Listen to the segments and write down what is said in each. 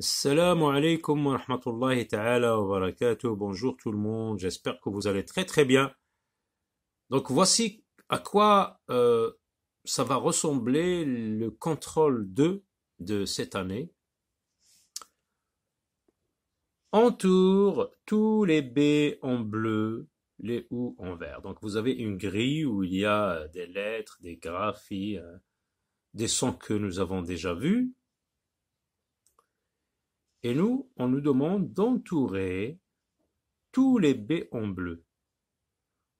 Salam alaikum wa rahmatullahi ta'ala wa barakatuh. Bonjour tout le monde. J'espère que vous allez très très bien. Donc voici à quoi euh, ça va ressembler le contrôle 2 de cette année. Entoure tous les B en bleu, les OU en vert. Donc vous avez une grille où il y a des lettres, des graphies, hein, des sons que nous avons déjà vus. Et nous, on nous demande d'entourer tous les B en bleu.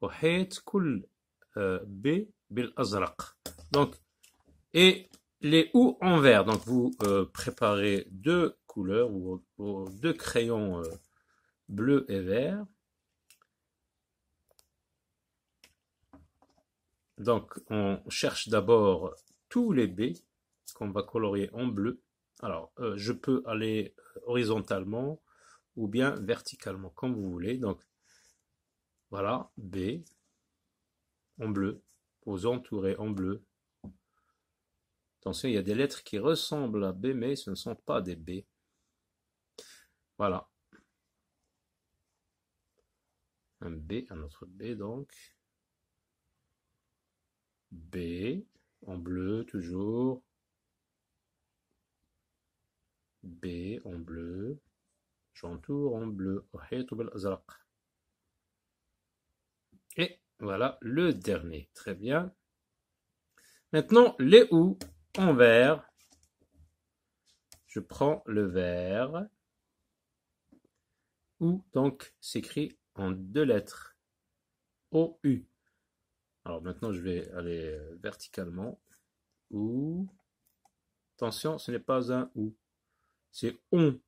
Euh, Donc, et les ou en vert. Donc, vous euh, préparez deux couleurs ou, deux crayons euh, bleu et vert. Donc, on cherche d'abord tous les B qu'on va colorier en bleu. Alors, euh, je peux aller horizontalement ou bien verticalement, comme vous voulez. Donc, voilà, B en bleu, aux entourés en bleu. Attention, il y a des lettres qui ressemblent à B, mais ce ne sont pas des B. Voilà. Un B, un autre B donc. B en bleu toujours. B en bleu, j'entoure en bleu, et voilà le dernier, très bien. Maintenant, les ou en vert. Je prends le vert. Ou donc s'écrit en deux lettres. O-U. Alors maintenant, je vais aller verticalement. Ou. Attention, ce n'est pas un ou. C'est on.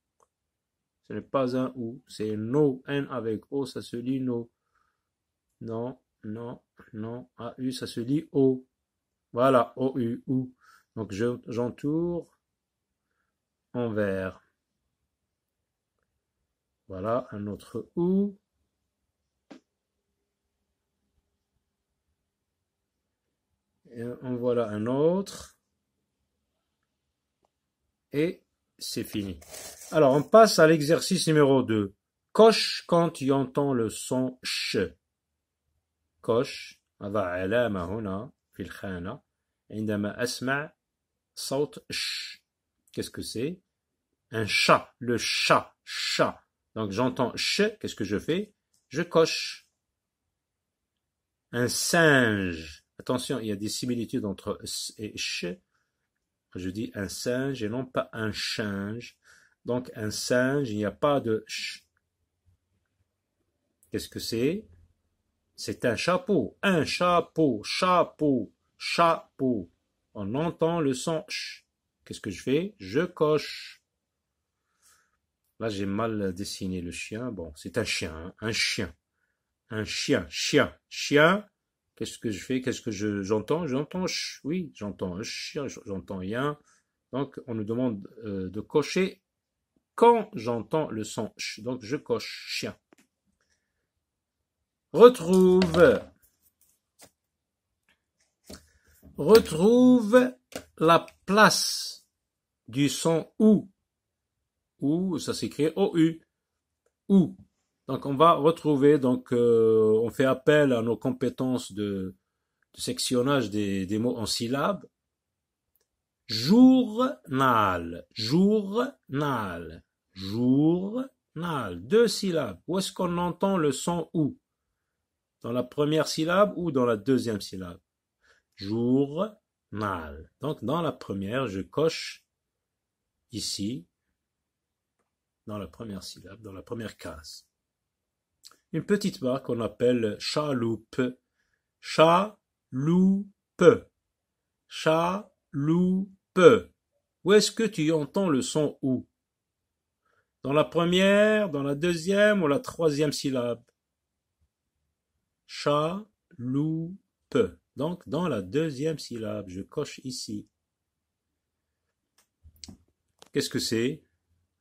Ce n'est pas un ou. C'est no. N avec O, ça se dit no. Non, non, non. U, ça se dit O. Voilà, U, ou. Donc j'entoure en vert. Voilà, un autre ou. Et en voilà un autre. Et c'est fini. Alors, on passe à l'exercice numéro 2. Coche quand tu entends le son ch. Coche. هنا في الخانة عندما ch. Qu'est-ce que c'est Un chat. Le chat. Chat. Donc j'entends ch. Qu'est-ce que je fais Je coche. Un singe. Attention, il y a des similitudes entre s et ch je dis un singe et non pas un change. Donc un singe, il n'y a pas de ch. Qu'est-ce que c'est C'est un chapeau, un chapeau, chapeau, chapeau. On entend le son ch. Qu'est-ce que je fais Je coche. Là, j'ai mal dessiné le chien. Bon, c'est un chien, hein? un chien. Un chien, chien, chien, Qu'est-ce que je fais Qu'est-ce que j'entends J'entends ch, oui, j'entends chien, j'entends rien. Donc, on nous demande euh, de cocher quand j'entends le son ch. Donc, je coche chien. Retrouve. Retrouve la place du son ou. Ou, ça s'écrit OU. Ou. Donc on va retrouver, donc euh, on fait appel à nos compétences de, sectionnage des, mots en syllabes. Journal, journal, journal, deux syllabes. Où est-ce qu'on entend le son ou Dans la première syllabe ou dans la deuxième syllabe Journal. Donc dans la première, je coche ici, dans la première syllabe, dans la première case une petite barque qu'on appelle chaloupe. cha Chaloupe ». Où est-ce que tu entends le son OU Dans la première, dans la deuxième ou la troisième syllabe Chaloupe. Donc, dans la deuxième syllabe, je coche ici. Qu'est-ce que c'est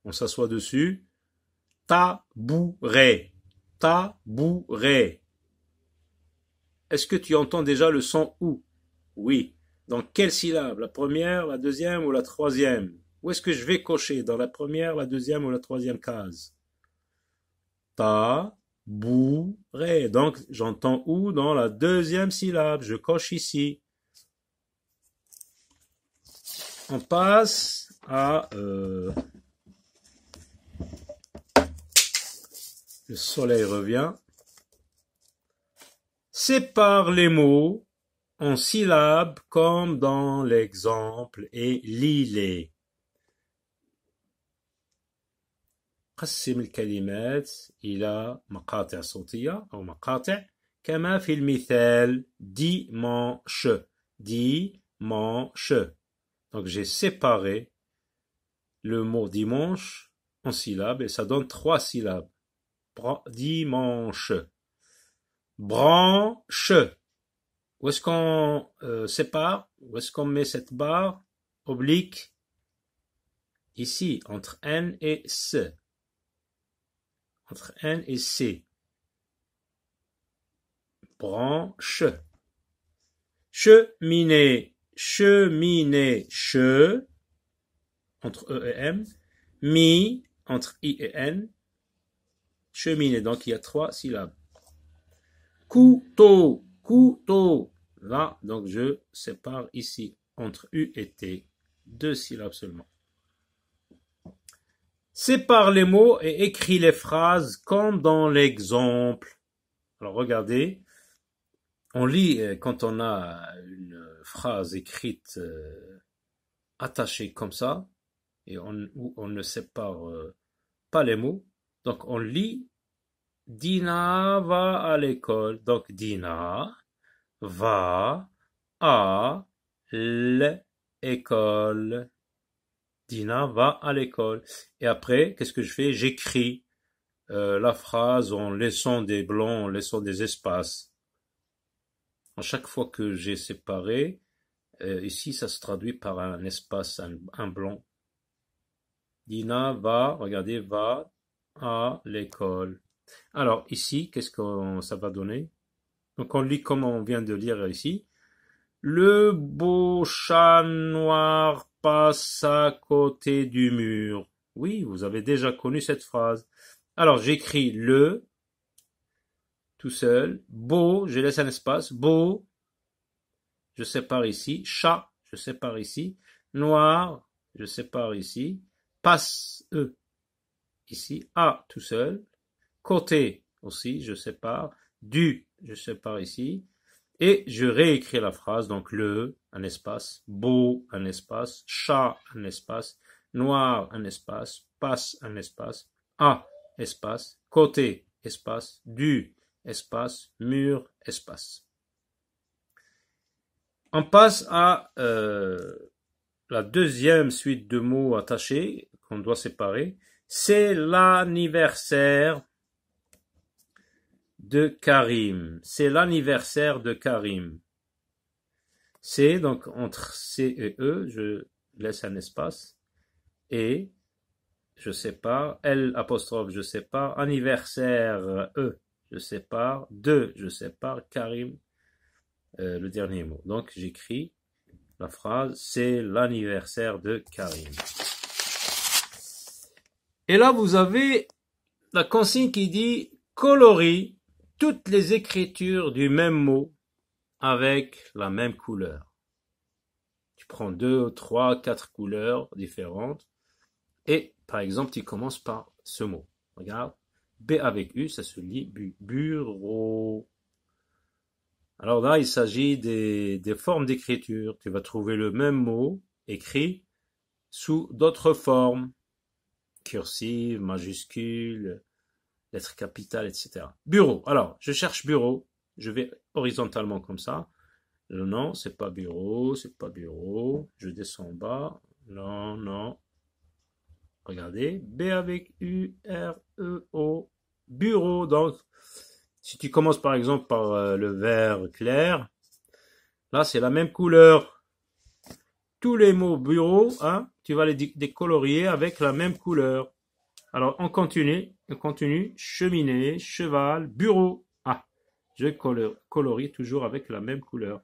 On s'assoit dessus. Tabouret. Ta-bou-ré. Est-ce que tu entends déjà le son OU Oui. Dans quelle syllabe La première, la deuxième ou la troisième Où est-ce que je vais cocher Dans la première, la deuxième ou la troisième case Ta-bou-ré. Donc, j'entends OU dans la deuxième syllabe. Je coche ici. On passe à... Euh, le soleil revient, sépare les mots en syllabes comme dans l'exemple et lis-les. قسم الكلمات إلى مقاطع صوتية أو مقاطع كما dimanche dimanche donc j'ai séparé le mot dimanche en syllabes et ça donne trois syllabes dimanche. Branche. Où est-ce qu'on euh, sépare Où est-ce qu'on met cette barre oblique Ici, entre N et C. Entre N et C. Branche. Cheminée. Cheminée. Che. Entre E et M. Mi. Entre I et N cheminée. Donc il y a trois syllabes. Couteau, couteau. Là, donc je sépare ici entre U et T, deux syllabes seulement. Sépare les mots et écris les phrases comme dans l'exemple. Alors regardez, on lit euh, quand on a une phrase écrite euh, attachée comme ça, et on, on ne sépare euh, pas les mots, donc on lit Dina va à l'école. Donc Dina va à l'école. Dina va à l'école. Et après, qu'est-ce que je fais J'écris euh, la phrase en laissant des blancs, en laissant des espaces. À chaque fois que j'ai séparé, euh, ici ça se traduit par un espace, un, un blanc. Dina va, regardez, va à l'école. Alors ici, qu'est-ce que ça va donner Donc on lit comme on vient de lire ici. Le beau chat noir passe à côté du mur. Oui, vous avez déjà connu cette phrase. Alors j'écris le tout seul. Beau, je laisse un espace. Beau, je sépare ici. Chat, je sépare ici. Noir, je sépare ici. Passe, e, ici, A tout seul, côté aussi, je sépare, du, je sépare ici, et je réécris la phrase, donc le, un espace, beau, un espace, chat, un espace, noir, un espace, passe, un espace, A, espace, côté, espace, du, espace, mur, espace. On passe à euh, la deuxième suite de mots attachés qu'on doit séparer. C'est l'anniversaire de Karim. C'est l'anniversaire de Karim. C'est donc entre C et E, je laisse un espace. Et, je sépare. L apostrophe, je sépare. Anniversaire, E, je sépare. De, je sépare. Karim, euh, le dernier mot. Donc j'écris la phrase, c'est l'anniversaire de Karim. Et là, vous avez la consigne qui dit colorie toutes les écritures du même mot avec la même couleur. Tu prends deux, trois, quatre couleurs différentes et par exemple, tu commences par ce mot. Regarde, B avec U, ça se lit bureau. Alors là, il s'agit des formes d'écriture. Tu vas trouver le même mot écrit sous d'autres formes cursive, majuscule, lettre capitale, etc. Bureau. Alors, je cherche bureau. Je vais horizontalement comme ça. Non, non, c'est pas bureau, c'est pas bureau. Je descends en bas. Non, non. Regardez. B avec U, R, E, O. Bureau. Donc, si tu commences par exemple par euh, le vert clair, là c'est la même couleur tous les mots bureau, hein, tu vas les décolorier avec la même couleur. Alors, on continue, on continue, cheminée, cheval, bureau. Ah, je colorie toujours avec la même couleur.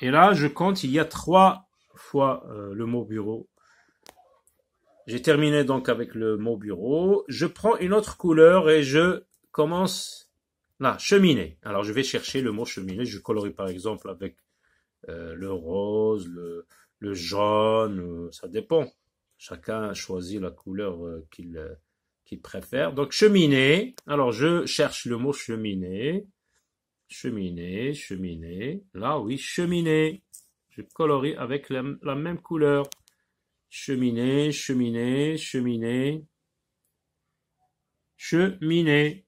Et là, je compte, il y a trois fois euh, le mot bureau. J'ai terminé donc avec le mot bureau. Je prends une autre couleur et je commence là, cheminée. Alors, je vais chercher le mot cheminée. Je colorie par exemple avec euh, le rose, le, jaune, euh, ça dépend. Chacun choisit la couleur euh, qu'il préfère. Donc cheminée, alors je cherche le mot cheminée. Cheminée, cheminée. Là oui, cheminée. Je colorie avec la, la même couleur. Cheminée, cheminée, cheminée. Cheminée.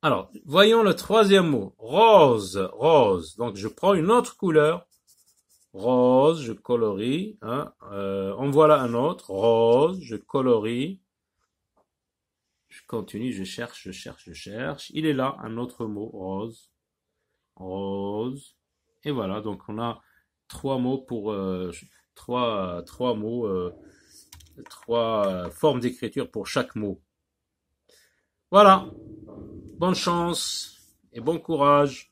Alors, voyons le troisième mot. Rose, rose. Donc, je prends une autre couleur. Rose, je colorie. Hein, euh, en voilà un autre. Rose, je colorie. Je continue, je cherche, je cherche, je cherche. Il est là, un autre mot. Rose. Rose. Et voilà, donc on a trois mots pour... Euh, trois, trois mots... Euh, trois formes d'écriture pour chaque mot. Voilà bonne chance et bon courage.